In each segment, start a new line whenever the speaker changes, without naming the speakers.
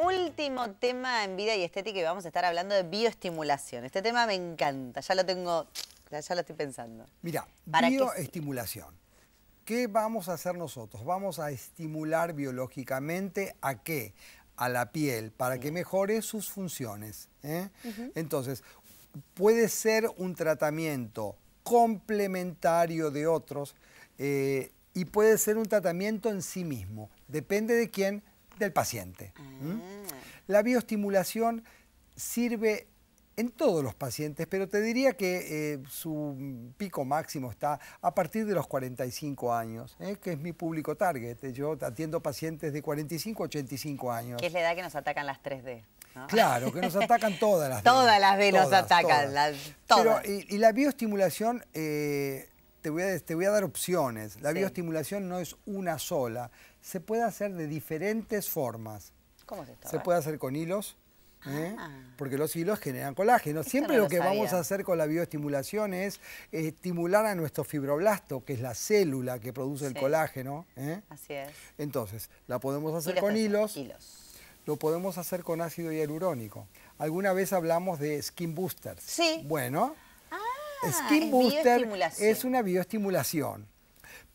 último tema en vida y estética y vamos a estar hablando de bioestimulación. Este tema me encanta, ya lo tengo, ya, lo estoy pensando.
Mira, bioestimulación. Qué, vamos a hacer nosotros? Vamos a estimular biológicamente a qué? A la piel, para que mejore sus funciones. ¿eh? Entonces, puede ser un tratamiento complementario de otros eh, y puede ser un tratamiento en sí mismo. Depende de quién, del paciente. Ah. La bioestimulación sirve en todos los pacientes, pero te diría que eh, su pico máximo está a partir de los 45 años, ¿eh? que es mi público target. Yo atiendo pacientes de 45 a 85 años. es
la edad que nos atacan las 3D. Claro, que nos
atacan todas las todas D. Las nos atacan, y, la bioestimulación, eh, te, voy a, te, voy a, dar opciones. La bioestimulación no es una sola se puede hacer de diferentes formas. ¿Cómo es esto? Se puede hacer con hilos, ¿eh? ah. porque los hilos generan colágeno. Siempre lo, que vamos a hacer con la bioestimulación es estimular a nuestro fibroblasto, que es la célula que produce el colágeno. ¿eh? Así es. Entonces, la podemos hacer con hilos, Lo podemos hacer con ácido hialurónico. Alguna vez hablamos de skin boosters. Sí. Bueno,
ah, skin booster
es una bioestimulación.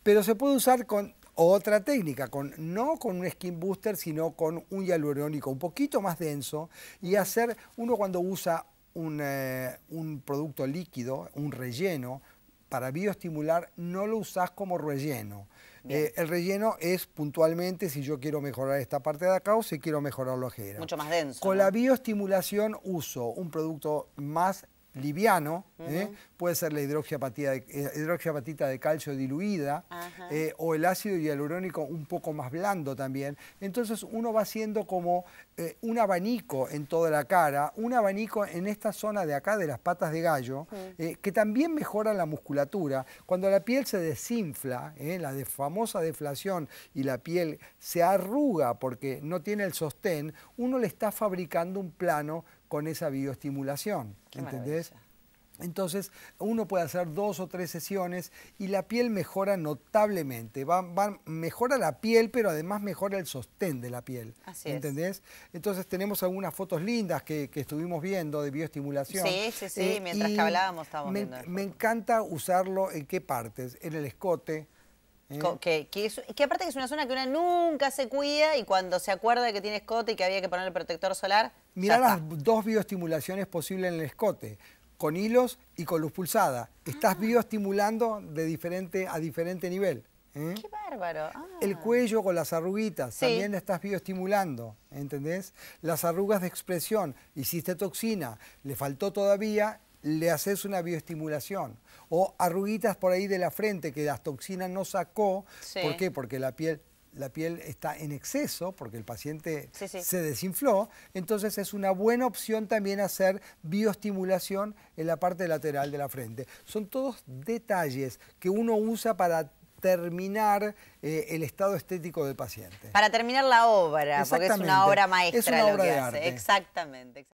Pero se puede usar con otra técnica, con, no con un skin booster, sino con un hialurónico un poquito más denso y hacer, uno cuando usa un, eh, producto líquido, un relleno, para bioestimular no lo usás como relleno. Eh, el relleno es puntualmente si yo quiero mejorar esta parte de acá o si quiero mejorar la ojera. Mucho
más denso. Con la
bioestimulación uso un producto más liviano, ¿eh? puede ser la hidroxiapatita de, eh, de calcio diluida eh, o el ácido hialurónico un poco más blando también. Entonces uno va haciendo como un abanico en toda la cara, un abanico en esta zona de acá de las patas de gallo, que también mejora la musculatura. Cuando la piel se desinfla, la famosa deflación y la piel se arruga porque no tiene el sostén, uno le está fabricando un plano con esa bioestimulación. ¿Entendés? Entonces uno puede hacer dos o tres sesiones y la piel mejora notablemente. Va, mejora la piel, pero además mejora el sostén de la piel. ¿Entendés? Entonces tenemos algunas fotos lindas que, estuvimos viendo de bioestimulación. Sí, sí, sí, eh, mientras que hablábamos me, Me encanta usarlo en qué partes, en el escote, ¿Eh?
Que, aparte que es una zona que una nunca se cuida y cuando se acuerda de que tiene escote y que había que poner el protector solar.
Mirá las dos bioestimulaciones posibles en el escote, con hilos y con luz pulsada. Estás ah. bioestimulando de diferente, a diferente nivel. ¿eh? ¡Qué
bárbaro!
El ah. cuello con las arruguitas, también también estás bioestimulando, ¿entendés? Las arrugas de expresión, hiciste toxina, le faltó todavía le haces una bioestimulación. O arruguitas por ahí de la frente que las toxinas no sacó. ¿Por qué? Porque la piel la piel está en exceso porque el paciente se desinfló, entonces es una buena opción también hacer bioestimulación en la parte lateral de la frente. Son todos detalles que uno usa para terminar eh, el estado estético del paciente.
Para terminar la obra, porque es una obra maestra lo que hace. Exactamente.